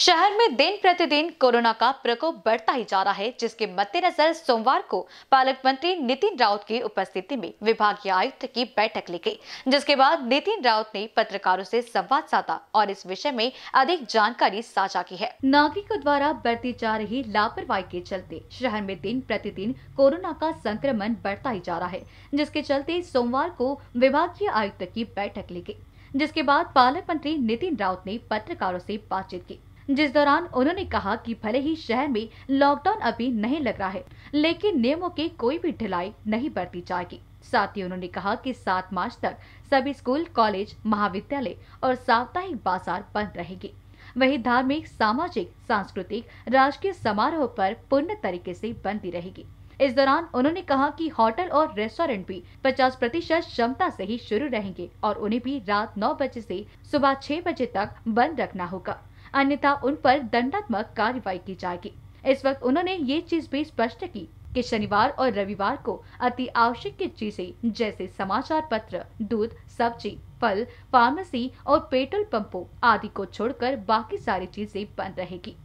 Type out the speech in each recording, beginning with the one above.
शहर में दिन प्रतिदिन कोरोना का प्रकोप बढ़ता ही जा रहा है जिसके मद्देनजर सोमवार को पालक मंत्री नितिन राउत की उपस्थिति में विभागीय आयुक्त की बैठक ली गई जिसके बाद नितिन राउत ने पत्रकारों से संवाद साधा और इस विषय में अधिक जानकारी साझा की है नागरिकों द्वारा बरती जा रही लापरवाही के चलते शहर में दिन प्रतिदिन कोरोना का संक्रमण बढ़ता ही जा रहा है जिसके चलते सोमवार को विभागीय आयुक्त की बैठक ली गयी जिसके बाद पालक मंत्री नितिन राउत ने पत्रकारों से बातचीत की जिस दौरान उन्होंने कहा कि भले ही शहर में लॉकडाउन अभी नहीं लग रहा है लेकिन नियमों की कोई भी ढिलाई नहीं बरती जाएगी साथ ही उन्होंने कहा कि सात मार्च तक सभी स्कूल कॉलेज महाविद्यालय और साप्ताहिक बाजार बंद रहेगी वही धार्मिक सामाजिक सांस्कृतिक राजकीय समारोह पर पूर्ण तरीके से बंदी रहेगी इस दौरान उन्होंने कहा कि होटल और रेस्टोरेंट भी 50 प्रतिशत क्षमता से ही शुरू रहेंगे और उन्हें भी रात 9 बजे से सुबह 6 बजे तक बंद रखना होगा अन्यथा उन पर दंडात्मक कार्रवाई की जाएगी इस वक्त उन्होंने ये चीज भी स्पष्ट की कि शनिवार और रविवार को अति आवश्यक की चीजें जैसे समाचार पत्र दूध सब्जी फल फार्मेसी और पेट्रोल पंपो आदि को छोड़कर बाकी सारी चीजें बंद रहेगी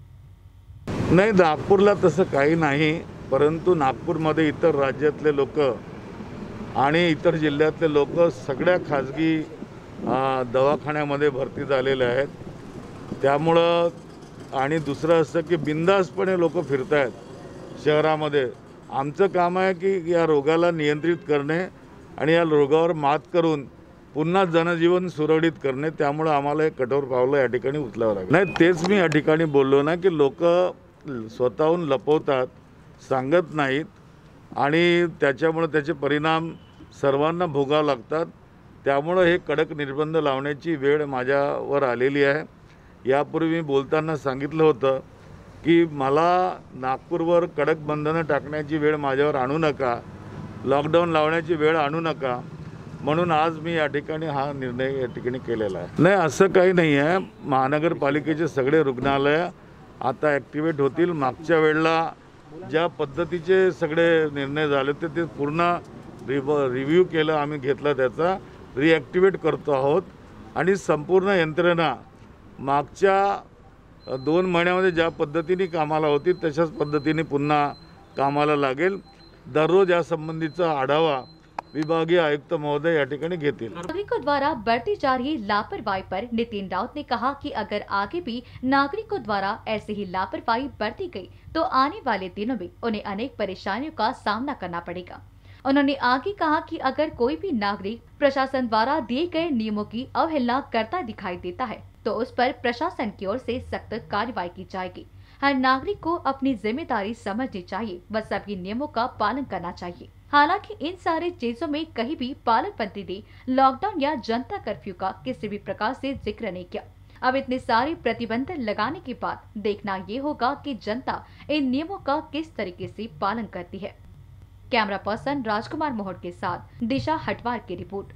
नहीं नागपुर नहीं परंतु नागपुर परंतु इतर राज्य इतर जिल्ह्यातले लोक सगड़ खासगी दवाखान्या भर्ती झालेले त्यामुळं आणि दुसरं असं की बिंदासपणे लोक फिरत आहेत शहरामध्ये आमचं काम आहे की या रोगाला नियंत्रित करणे आणि या रोगावर मात करून पुन्हा जनजीवन सुरळीत करणे त्यामुळं आम्हाला हे कठोर पावलं या ठिकाणी उचलावं लागलं नाही तेच मी या ठिकाणी बोललो ना की लोक स्वतःहून लपवतात सांगत नाहीत आणि त्याच्यामुळे त्याचे परिणाम सर्वांना भोगावं लागतात त्यामुळं हे कडक निर्बंध लावण्याची वेळ माझ्यावर आलेली आहे यापूर्वी मी बोलताना सांगितलं होतं की मला नागपूरवर कडक बंधनं टाकण्याची वेळ माझ्यावर आणू नका लॉकडाऊन लावण्याची वेळ आणू नका म्हणून आज मी या ठिकाणी हा निर्णय या ठिकाणी केलेला आहे नाही असं काही नाही आहे महानगरपालिकेचे सगळे रुग्णालय आता ॲक्टिवेट होतील मागच्या वेळेला ज्या पद्धतीचे सगळे निर्णय झाले होते ते पूर्ण रिव रिव्ह्यू केलं आम्ही घेतला त्याचा रिॲक्टिवेट करतो आहोत आणि संपूर्ण यंत्रणा मागच्या दोन महिन्यामध्ये ज्या पद्धति कामाला होती तशाच पद्धतीने पुन्हा कामाला रोज दररोज संबंधी आढावा विभागीय आयुक्त महोदय या ठिकाणी घेतील नागरिकों द्वारा बरती जा रही लापरवाही पर नितिन राउत ने कहा कि अगर आगे भी नागरिकों द्वारा ऐसी ही लापरवाही बरती गई तो आने वाले दिनों में उन्हें अनेक परेशानियों का सामना करना पड़ेगा उन्होंने आगे कहा कि अगर कोई भी नागरिक प्रशासन द्वारा दिए गए नियमों की अवहेलना करता दिखाई देता है तो उस पर प्रशासन की ओर से सख्त कार्रवाई की जाएगी हर नागरिक को अपनी जिम्मेदारी समझनी चाहिए व सभी नियमों का पालन करना चाहिए हालांकि इन सारे चीजों में कहीं भी पालन पंथी ने लॉकडाउन या जनता कर्फ्यू का किसी भी प्रकार से जिक्र नहीं किया अब इतने सारे प्रतिबंध लगाने के बाद देखना ये होगा कि जनता इन नियमों का किस तरीके से पालन करती है कैमरा पर्सन राजकुमार मोहट के साथ दिशा हटवार की रिपोर्ट